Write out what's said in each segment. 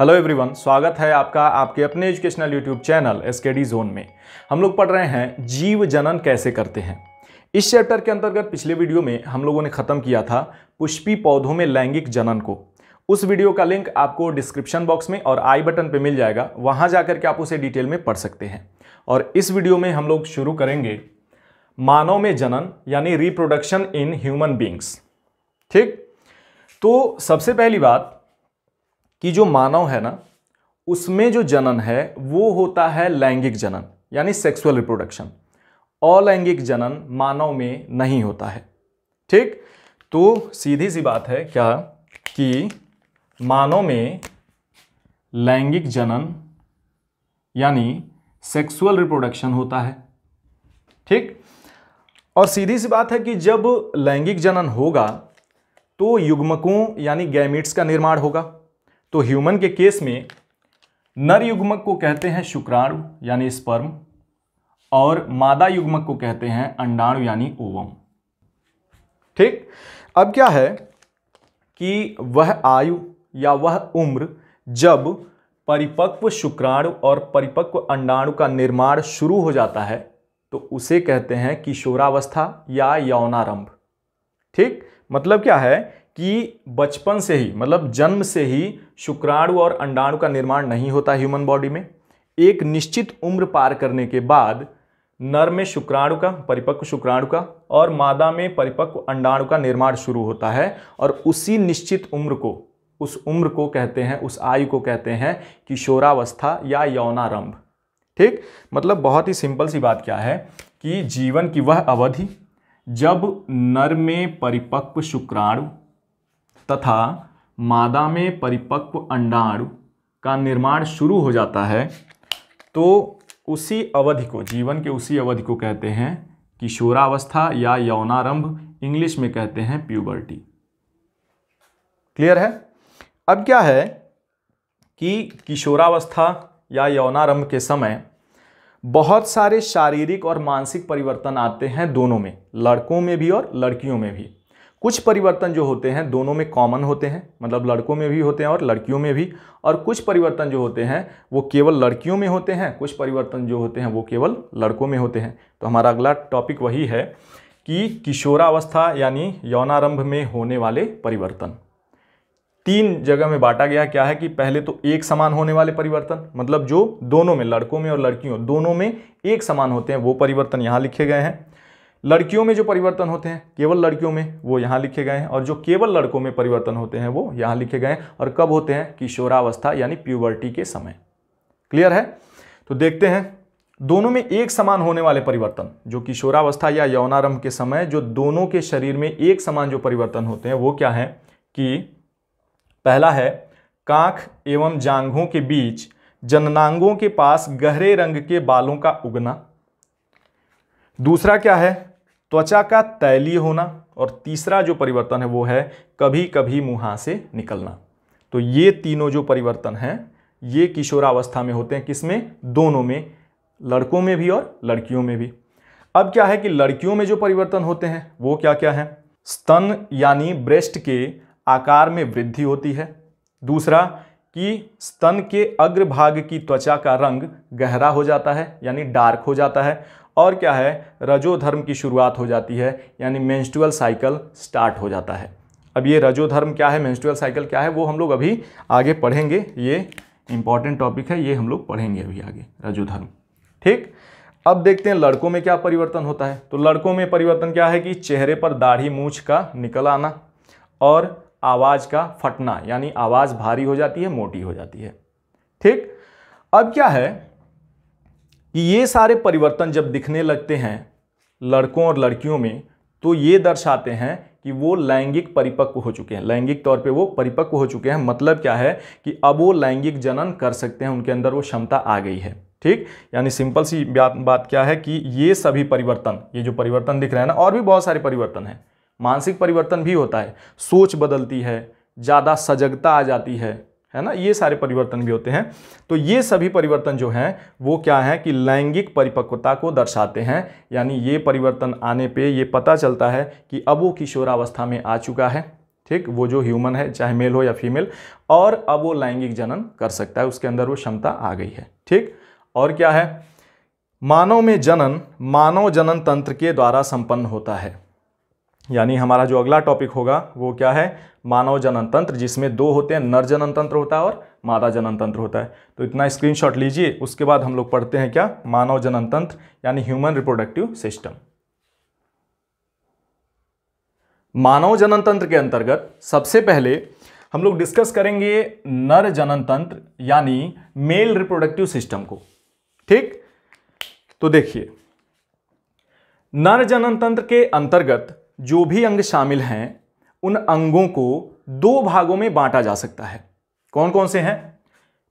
hello everyone स्वागत है आपका आपके अपने educational YouTube channel S K D zone में हम लोग पढ़ रहे हैं जीव जनन कैसे करते हैं इस चैप्टर के अंतर्गत पिछले वीडियो में हम लोगों ने ख़त्म किया था पुष्पी पौधों में लैंगिक जनन को उस वीडियो का लिंक आपको डिस्क्रिप्शन बॉक्स में और आई बटन पर मिल जाएगा वहाँ जा के आप उसे डिटेल में पढ़ सकते हैं और इस वीडियो में हम लोग शुरू करेंगे मानव में जनन यानी रिप्रोडक्शन इन ह्यूमन बींग्स ठीक तो सबसे पहली बात कि जो मानव है ना उसमें जो जनन है वो होता है लैंगिक जनन यानी सेक्सुअल रिप्रोडक्शन अलैंगिक जनन मानव में नहीं होता है ठीक तो सीधी सी बात है क्या कि मानव में लैंगिक जनन यानी सेक्सुअल रिप्रोडक्शन होता है ठीक और सीधी सी बात है कि जब लैंगिक जनन होगा तो युग्मकों यानी गैमिट्स का निर्माण होगा तो ह्यूमन के केस में नर युग्मक को कहते हैं शुक्राणु यानी स्पर्म और मादा युग्मक को कहते हैं अंडाणु यानी ओवम ठीक अब क्या है कि वह आयु या वह उम्र जब परिपक्व शुक्राणु और परिपक्व अंडाणु का निर्माण शुरू हो जाता है तो उसे कहते हैं किशोरावस्था या यौनारंभ ठीक मतलब क्या है कि बचपन से ही मतलब जन्म से ही शुक्राणु और अंडाणु का निर्माण नहीं होता ह्यूमन बॉडी में एक निश्चित उम्र पार करने के बाद नर में शुक्राणु का परिपक्व शुक्राणु का और मादा में परिपक्व अंडाणु का निर्माण शुरू होता है और उसी निश्चित उम्र को उस उम्र को कहते हैं उस आयु को कहते हैं किशोरावस्था या यौनारंभ ठीक मतलब बहुत ही सिंपल सी बात क्या है कि जीवन की वह अवधि जब नर में परिपक्व शुक्राणु तथा मादा में परिपक्व अंडाणु का निर्माण शुरू हो जाता है तो उसी अवधि को जीवन के उसी अवधि को कहते हैं किशोरावस्था या यौनारंभ इंग्लिश में कहते हैं प्यूबर्टी क्लियर है अब क्या है कि किशोरावस्था या यौनारंभ के समय बहुत सारे शारीरिक और मानसिक परिवर्तन आते हैं दोनों में लड़कों में भी और लड़कियों में भी कुछ परिवर्तन जो होते हैं दोनों में कॉमन होते हैं मतलब लड़कों में भी होते हैं और लड़कियों में भी और कुछ परिवर्तन जो होते हैं वो केवल लड़कियों में होते हैं कुछ परिवर्तन जो होते हैं वो केवल लड़कों में होते हैं तो हमारा अगला टॉपिक वही है कि किशोरावस्था यानी यौनारंभ में होने वाले परिवर्तन तीन जगह में बांटा गया क्या है कि पहले तो एक समान होने वाले परिवर्तन मतलब जो दोनों में लड़कों में और लड़कियों दोनों में एक समान होते हैं वो परिवर्तन यहाँ लिखे गए हैं लड़कियों में जो परिवर्तन होते हैं केवल लड़कियों में वो यहाँ लिखे गए हैं और जो केवल लड़कों में परिवर्तन होते हैं वो यहाँ लिखे गए हैं और कब होते हैं किशोरावस्था यानी प्यूबर्टी के समय क्लियर है तो देखते हैं दोनों में एक समान होने वाले परिवर्तन जो किशोरावस्था या यौनारंभ के समय जो दोनों के शरीर में एक समान जो परिवर्तन होते हैं वो क्या है कि पहला है कांख एवं जांघों के बीच जननांगों के पास गहरे रंग के बालों का उगना दूसरा क्या है त्वचा का तैलीय होना और तीसरा जो परिवर्तन है वो है कभी कभी मुँहा से निकलना तो ये तीनों जो परिवर्तन हैं ये किशोरावस्था में होते हैं किसमें दोनों में लड़कों में भी और लड़कियों में भी अब क्या है कि लड़कियों में जो परिवर्तन होते हैं वो क्या क्या है स्तन यानी ब्रेस्ट के आकार में वृद्धि होती है दूसरा कि स्तन के अग्रभाग की त्वचा का रंग गहरा हो जाता है यानी डार्क हो जाता है और क्या है रजोधर्म की शुरुआत हो जाती है यानी मेंस्ट्रुअल साइकिल स्टार्ट हो जाता है अब ये रजोधर्म क्या है मेंस्ट्रुअल साइकिल क्या है वो हम लोग अभी आगे पढ़ेंगे ये इंपॉर्टेंट टॉपिक है ये हम लोग पढ़ेंगे अभी आगे रजोधर्म ठीक अब देखते हैं लड़कों में क्या परिवर्तन होता है तो लड़कों में परिवर्तन क्या है कि चेहरे पर दाढ़ी मूछ का निकल आना और आवाज़ का फटना यानी आवाज़ भारी हो जाती है मोटी हो जाती है ठीक अब क्या है कि ये सारे परिवर्तन जब दिखने लगते हैं लड़कों और लड़कियों में तो ये दर्शाते हैं कि वो लैंगिक परिपक्व हो चुके हैं लैंगिक तौर पे वो परिपक्व हो चुके हैं मतलब क्या है कि अब वो लैंगिक जनन कर सकते हैं उनके अंदर वो क्षमता आ गई है ठीक यानी सिंपल सी बात बात क्या है कि ये सभी परिवर्तन ये जो परिवर्तन दिख रहे हैं ना और भी बहुत सारे परिवर्तन हैं मानसिक परिवर्तन भी होता है सोच बदलती है ज़्यादा सजगता आ जाती है है ना ये सारे परिवर्तन भी होते हैं तो ये सभी परिवर्तन जो हैं वो क्या हैं कि लैंगिक परिपक्वता को दर्शाते हैं यानी ये परिवर्तन आने पे ये पता चलता है कि अब वो किशोरावस्था में आ चुका है ठीक वो जो ह्यूमन है चाहे मेल हो या फीमेल और अब वो लैंगिक जनन कर सकता है उसके अंदर वो क्षमता आ गई है ठीक और क्या है मानव में जनन मानव जनन तंत्र के द्वारा संपन्न होता है यानी हमारा जो अगला टॉपिक होगा वो क्या है मानव जनन तंत्र जिसमें दो होते हैं नर जनन तंत्र होता है और मादा जनन तंत्र होता है तो इतना स्क्रीनशॉट लीजिए उसके बाद हम लोग पढ़ते हैं क्या मानव जनन तंत्र यानी ह्यूमन रिप्रोडक्टिव सिस्टम मानव जनन तंत्र के अंतर्गत सबसे पहले हम लोग डिस्कस करेंगे नर जनन तंत्र यानी मेल रिप्रोडक्टिव सिस्टम को ठीक तो देखिए नर जनन तंत्र के अंतर्गत जो भी अंग शामिल हैं उन अंगों को दो भागों में बांटा जा सकता है कौन कौन से हैं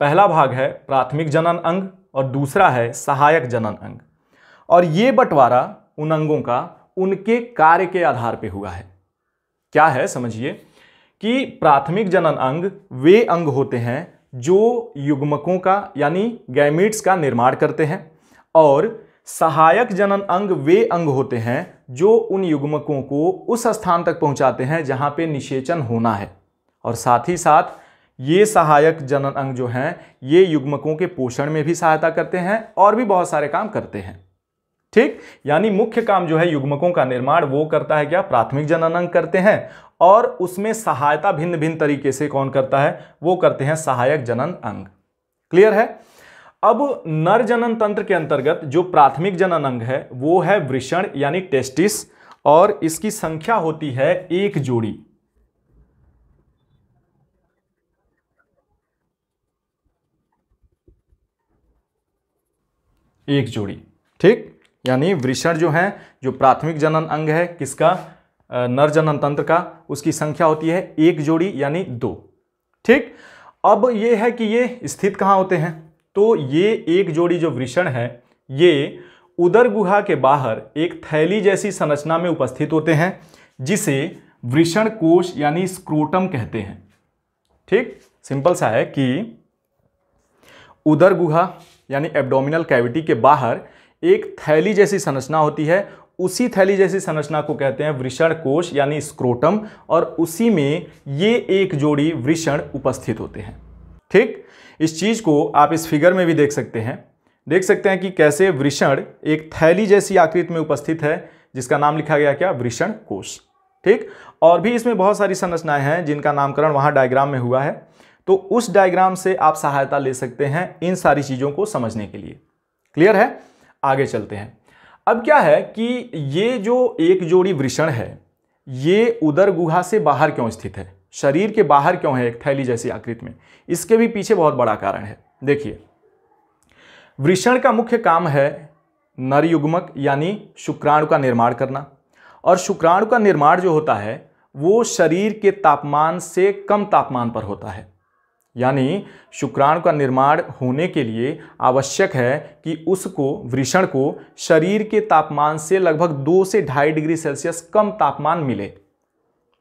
पहला भाग है प्राथमिक जनन अंग और दूसरा है सहायक जनन अंग और ये बंटवारा उन अंगों का उनके कार्य के आधार पर हुआ है क्या है समझिए कि प्राथमिक जनन अंग वे अंग होते हैं जो युग्मकों का यानी गैमिट्स का निर्माण करते हैं और सहायक जनन अंग वे अंग होते हैं जो उन युग्मकों को उस स्थान तक पहुंचाते हैं जहां पे निषेचन होना है और साथ ही साथ ये सहायक जनन अंग जो हैं ये युग्मकों के पोषण में भी सहायता करते हैं और भी बहुत सारे काम करते हैं ठीक यानी मुख्य काम जो है युग्मकों का निर्माण वो करता है क्या प्राथमिक जनन अंग करते हैं और उसमें सहायता भिन्न भिन्न तरीके से कौन करता है वो करते हैं सहायक जनन अंग क्लियर है अब नर जनन तंत्र के अंतर्गत जो प्राथमिक जनन अंग है वो है वृषण यानी टेस्टिस और इसकी संख्या होती है एक जोड़ी एक जोड़ी ठीक यानी वृषण जो है जो प्राथमिक जनन अंग है किसका नर जनन तंत्र का उसकी संख्या होती है एक जोड़ी यानी दो ठीक अब ये है कि ये स्थित कहां होते हैं तो ये एक जोड़ी जो वृषण है ये उदर गुहा के बाहर एक थैली जैसी संरचना में उपस्थित होते हैं जिसे वृषण कोश यानी स्क्रोटम कहते हैं ठीक सिंपल सा है कि उदर गुहा यानी एब्डोमिनल कैविटी के बाहर एक थैली जैसी संरचना होती है उसी थैली जैसी संरचना को कहते हैं वृषण कोश यानी स्क्रोटम और उसी में ये एक जोड़ी वृषण उपस्थित होते हैं ठीक इस चीज़ को आप इस फिगर में भी देख सकते हैं देख सकते हैं कि कैसे वृषण एक थैली जैसी आकृति में उपस्थित है जिसका नाम लिखा गया क्या वृषण कोष ठीक और भी इसमें बहुत सारी संरचनाएं हैं जिनका नामकरण वहां डायग्राम में हुआ है तो उस डायग्राम से आप सहायता ले सकते हैं इन सारी चीज़ों को समझने के लिए क्लियर है आगे चलते हैं अब क्या है कि ये जो एक जोड़ी वृषण है ये उदर गुहा से बाहर क्यों स्थित है शरीर के बाहर क्यों है एक थैली जैसी आकृति में इसके भी पीछे बहुत बड़ा कारण है देखिए वृषण का मुख्य काम है नरयुग्मक यानी शुक्राणु का निर्माण करना और शुक्राणु का निर्माण जो होता है वो शरीर के तापमान से कम तापमान पर होता है यानी शुक्राणु का निर्माण होने के लिए आवश्यक है कि उसको वृषण को शरीर के तापमान से लगभग दो से ढाई डिग्री सेल्सियस कम तापमान मिले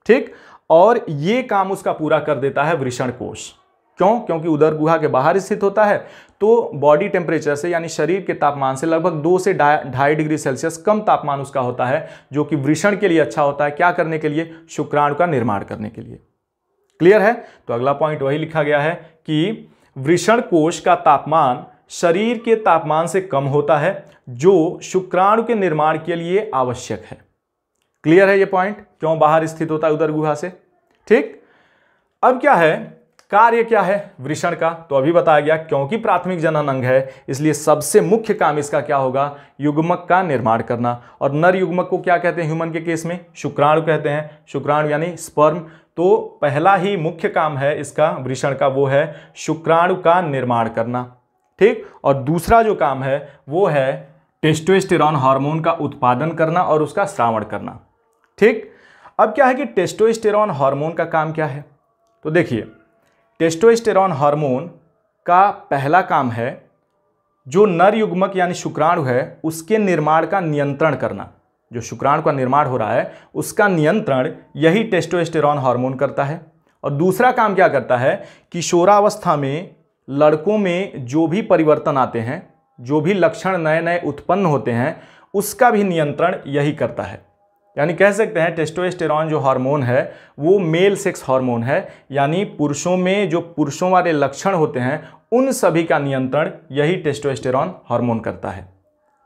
ठीक और ये काम उसका पूरा कर देता है वृषण कोष क्यों क्योंकि उदर गुहा के बाहर स्थित होता है तो बॉडी टेम्परेचर से यानी शरीर के तापमान से लगभग दो से ढाई डिग्री सेल्सियस कम तापमान उसका होता है जो कि वृषण के लिए अच्छा होता है क्या करने के लिए शुक्राणु का निर्माण करने के लिए क्लियर है तो अगला पॉइंट वही लिखा गया है कि वृषण कोष का तापमान शरीर के तापमान से कम होता है जो शुक्राणु के निर्माण के लिए आवश्यक है क्लियर है ये पॉइंट क्यों बाहर स्थित होता है उधर गुहा से ठीक अब क्या है कार्य क्या है वृषण का तो अभी बताया गया क्योंकि प्राथमिक जनन अंग है इसलिए सबसे मुख्य काम इसका क्या होगा युग्मक का निर्माण करना और नर युग्मक को क्या कहते हैं ह्यूमन के केस में शुक्राणु कहते हैं शुक्राणु यानी स्पर्म तो पहला ही मुख्य काम है इसका वृषण का वो है शुक्राणु का निर्माण करना ठीक और दूसरा जो काम है वो है टेस्टोस्टेरॉन हार्मोन का उत्पादन करना और उसका श्रावण करना ठीक अब क्या है कि टेस्टोस्टेरॉन हार्मोन का काम क्या है तो देखिए टेस्टोस्टेरॉन हार्मोन का पहला काम है जो नर युग्मक यानी शुक्राणु है उसके निर्माण का नियंत्रण करना जो शुक्राणु का निर्माण हो रहा है उसका नियंत्रण यही टेस्टोस्टेरॉन हार्मोन करता है और दूसरा काम क्या करता है किशोरावस्था में लड़कों में जो भी परिवर्तन आते हैं जो भी लक्षण नए नए उत्पन्न होते हैं उसका भी नियंत्रण यही करता है यानी कह सकते हैं टेस्टोस्टेरॉन जो हार्मोन है वो मेल सेक्स हार्मोन है यानी पुरुषों में जो पुरुषों वाले लक्षण होते हैं उन सभी का नियंत्रण यही टेस्टोस्टेरॉन हार्मोन करता है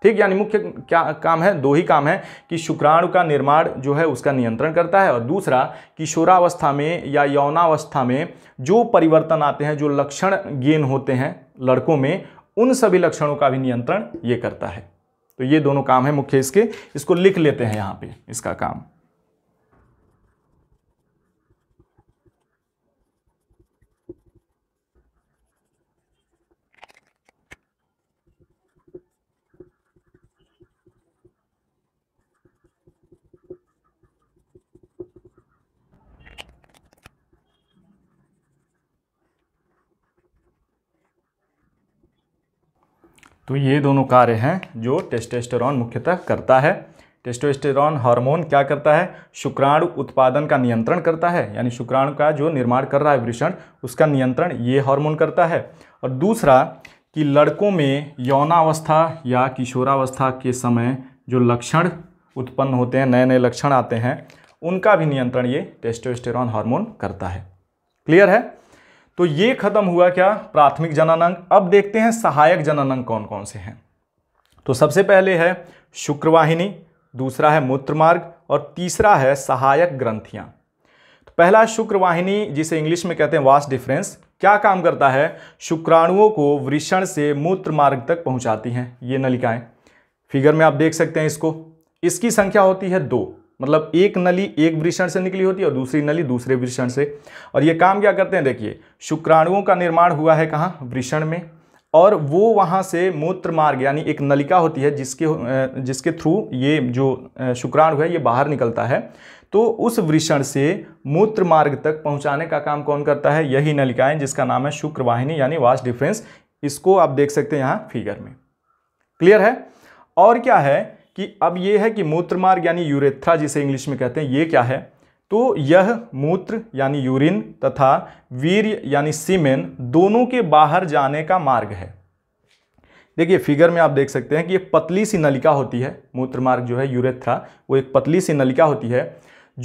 ठीक यानी मुख्य क्या काम है दो ही काम है कि शुक्राणु का निर्माण जो है उसका नियंत्रण करता है और दूसरा किशोरावस्था में या यौनावस्था में जो परिवर्तन आते हैं जो लक्षण गेन होते हैं लड़कों में उन सभी लक्षणों का भी नियंत्रण ये करता है तो ये दोनों काम है मुख्य इसके इसको लिख लेते हैं यहाँ पे इसका काम तो ये दोनों कार्य हैं जो टेस्टेस्टेरॉन मुख्यतः करता है टेस्टोस्टेरॉन हार्मोन क्या करता है शुक्राणु उत्पादन का नियंत्रण करता है यानी शुक्राणु का जो निर्माण कर रहा है वृषण उसका नियंत्रण ये हार्मोन करता है और दूसरा कि लड़कों में यौनावस्था या किशोरावस्था के समय जो लक्षण उत्पन्न होते हैं नए नए लक्षण आते हैं उनका भी नियंत्रण ये टेस्टोस्टेरॉन हार्मोन करता है क्लियर है तो ये खत्म हुआ क्या प्राथमिक जननांग अब देखते हैं सहायक जननांग कौन कौन से हैं तो सबसे पहले है शुक्रवाहिनी दूसरा है मूत्रमार्ग और तीसरा है सहायक ग्रंथियाँ तो पहला शुक्रवाहिनी जिसे इंग्लिश में कहते हैं वास डिफरेंस क्या काम करता है शुक्राणुओं को वृषण से मूत्र मार्ग तक पहुंचाती हैं ये नलिकाएं फिगर में आप देख सकते हैं इसको इसकी संख्या होती है दो मतलब एक नली एक वृषण से निकली होती है और दूसरी नली दूसरे वृषण से और ये काम क्या करते हैं देखिए शुक्राणुओं का निर्माण हुआ है कहाँ वृषण में और वो वहाँ से मूत्र मार्ग यानी एक नलिका होती है जिसके जिसके थ्रू ये जो शुक्राणु है ये बाहर निकलता है तो उस वृषण से मूत्र मार्ग तक पहुँचाने का काम कौन करता है यही नलिकाएँ जिसका नाम है शुक्रवाहिनी यानी वास्ट डिफ्रेंस इसको आप देख सकते हैं यहाँ फिगर में क्लियर है और क्या है कि अब ये है कि मूत्र मार्ग यानी यूरेथ्रा जिसे इंग्लिश में कहते हैं ये क्या है तो यह मूत्र यानी यूरिन तथा वीर यानी सीमेन दोनों के बाहर जाने का मार्ग है देखिए फिगर में आप देख सकते हैं कि एक पतली सी नलिका होती है मूत्र मार्ग जो है यूरेथ्रा वो एक पतली सी नलिका होती है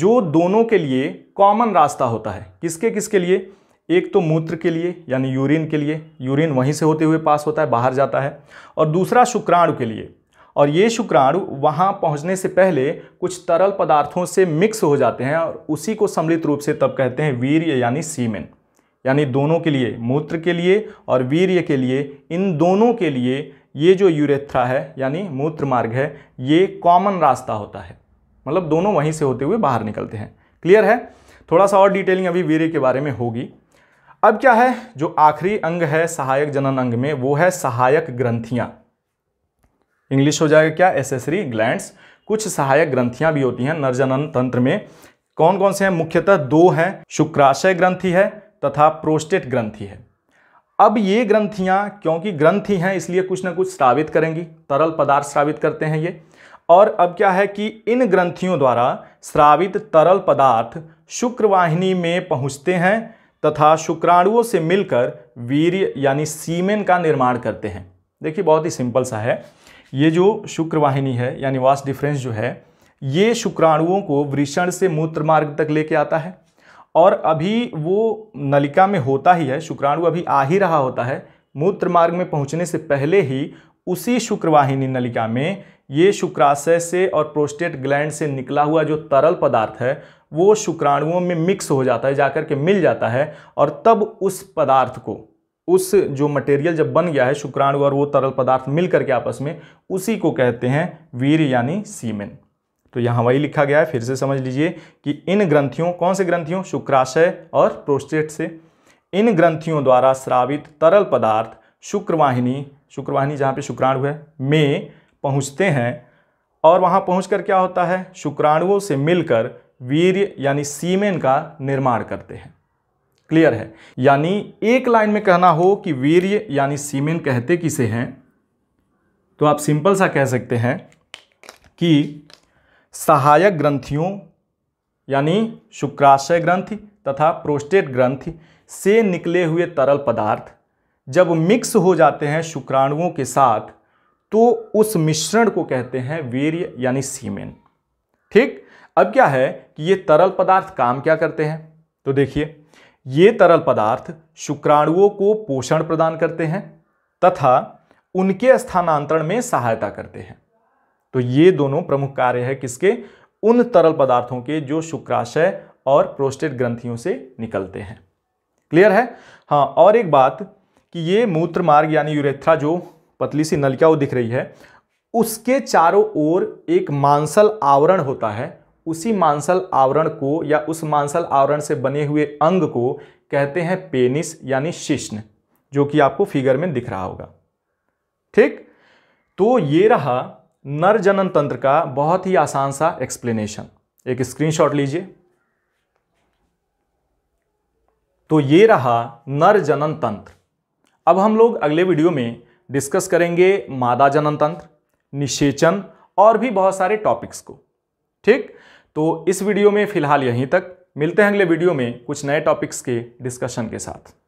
जो दोनों के लिए कॉमन रास्ता होता है किसके किसके लिए एक तो मूत्र के लिए यानी यूरिन के लिए यूरिन वहीं से होते हुए पास होता है बाहर जाता है और दूसरा शुक्राणु के लिए और ये शुक्राणु वहाँ पहुँचने से पहले कुछ तरल पदार्थों से मिक्स हो जाते हैं और उसी को सम्मिलित रूप से तब कहते हैं वीर्य यानी सीमेन यानी दोनों के लिए मूत्र के लिए और वीर्य के लिए इन दोनों के लिए ये जो यूरेथ्रा है यानी मूत्र मार्ग है ये कॉमन रास्ता होता है मतलब दोनों वहीं से होते हुए बाहर निकलते हैं क्लियर है थोड़ा सा और डिटेलिंग अभी वीर्य के बारे में होगी अब क्या है जो आखिरी अंग है सहायक जनन अंग में वो है सहायक ग्रंथियाँ इंग्लिश हो जाएगा क्या एसेसरी ग्लैंड्स कुछ सहायक ग्रंथियां भी होती हैं नरजनन तंत्र में कौन कौन से हैं मुख्यतः दो हैं शुक्राशय ग्रंथि है तथा प्रोस्टेट ग्रंथि है अब ये ग्रंथियां क्योंकि ग्रंथि हैं इसलिए कुछ ना कुछ स्रावित करेंगी तरल पदार्थ स्रावित करते हैं ये और अब क्या है कि इन ग्रंथियों द्वारा स्रावित तरल पदार्थ शुक्रवाहिनी में पहुँचते हैं तथा शुक्राणुओं से मिलकर वीर्य यानी सीमेन का निर्माण करते हैं देखिए बहुत ही सिंपल सा है ये जो शुक्रवाहिनी है यानी वास डिफरेंस जो है ये शुक्राणुओं को वृषण से मूत्र मार्ग तक लेके आता है और अभी वो नलिका में होता ही है शुक्राणु अभी आ ही रहा होता है मूत्र मार्ग में पहुंचने से पहले ही उसी शुक्रवाहिनी नलिका में ये शुक्राशय से और प्रोस्टेट ग्लैंड से निकला हुआ जो तरल पदार्थ है वो शुक्राणुओं में मिक्स हो जाता है जाकर के मिल जाता है और तब उस पदार्थ को उस जो मटेरियल जब बन गया है शुक्राणु और वो तरल पदार्थ मिल करके आपस में उसी को कहते हैं वीर यानी सीमेन तो यहाँ वही लिखा गया है फिर से समझ लीजिए कि इन ग्रंथियों कौन से ग्रंथियों शुक्राशय और प्रोस्टेट से इन ग्रंथियों द्वारा श्रावित तरल पदार्थ शुक्रवाहिनी शुक्रवाहिनी जहाँ पे शुक्राणु है में पहुँचते हैं और वहाँ पहुँच कर क्या होता है शुक्राणुओं से मिलकर वीर यानी सीमेन का निर्माण करते हैं क्लियर है यानी एक लाइन में कहना हो कि वीर्य यानी सीमेन कहते किसे हैं तो आप सिंपल सा कह सकते हैं कि सहायक ग्रंथियों यानी शुक्राशय ग्रंथि तथा प्रोस्टेट ग्रंथि से निकले हुए तरल पदार्थ जब मिक्स हो जाते हैं शुक्राणुओं के साथ तो उस मिश्रण को कहते हैं वीर्य यानी सीमेन ठीक अब क्या है कि ये तरल पदार्थ काम क्या करते हैं तो देखिए ये तरल पदार्थ शुक्राणुओं को पोषण प्रदान करते हैं तथा उनके स्थानांतरण में सहायता करते हैं तो ये दोनों प्रमुख कार्य है किसके उन तरल पदार्थों के जो शुक्राशय और प्रोस्टेट ग्रंथियों से निकलते हैं क्लियर है हाँ और एक बात कि ये मूत्र मार्ग यानी यूरेथ्रा जो पतली सी नलिका वो दिख रही है उसके चारों ओर एक मांसल आवरण होता है उसी मांसल आवरण को या उस मांसल आवरण से बने हुए अंग को कहते हैं पेनिस यानी शिश्न जो कि आपको फिगर में दिख रहा होगा ठीक तो ये रहा नर जनन तंत्र का बहुत ही आसान सा एक्सप्लेनेशन एक स्क्रीनशॉट लीजिए तो ये रहा नर जनन तंत्र अब हम लोग अगले वीडियो में डिस्कस करेंगे मादा जनन तंत्र निषेचन और भी बहुत सारे टॉपिक्स को ठीक तो इस वीडियो में फिलहाल यहीं तक मिलते हैं अगले वीडियो में कुछ नए टॉपिक्स के डिस्कशन के साथ